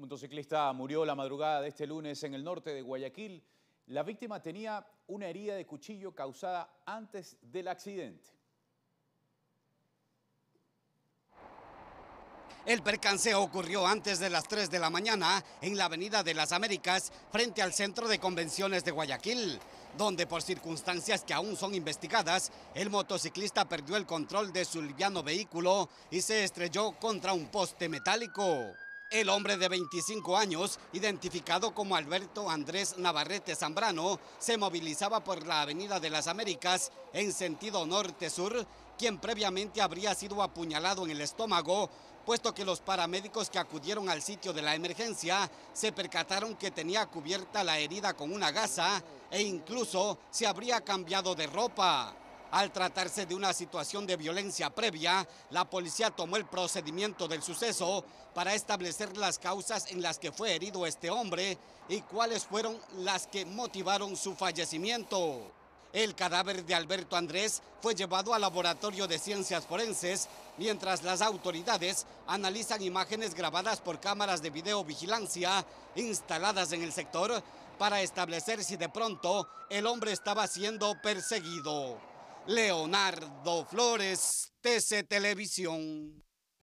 Un motociclista murió la madrugada de este lunes en el norte de Guayaquil. La víctima tenía una herida de cuchillo causada antes del accidente. El percance ocurrió antes de las 3 de la mañana en la Avenida de las Américas frente al Centro de Convenciones de Guayaquil, donde por circunstancias que aún son investigadas, el motociclista perdió el control de su liviano vehículo y se estrelló contra un poste metálico. El hombre de 25 años, identificado como Alberto Andrés Navarrete Zambrano, se movilizaba por la Avenida de las Américas en sentido norte-sur, quien previamente habría sido apuñalado en el estómago, puesto que los paramédicos que acudieron al sitio de la emergencia se percataron que tenía cubierta la herida con una gasa e incluso se habría cambiado de ropa. Al tratarse de una situación de violencia previa, la policía tomó el procedimiento del suceso para establecer las causas en las que fue herido este hombre y cuáles fueron las que motivaron su fallecimiento. El cadáver de Alberto Andrés fue llevado al Laboratorio de Ciencias Forenses, mientras las autoridades analizan imágenes grabadas por cámaras de videovigilancia instaladas en el sector para establecer si de pronto el hombre estaba siendo perseguido. Leonardo Flores, TC Televisión.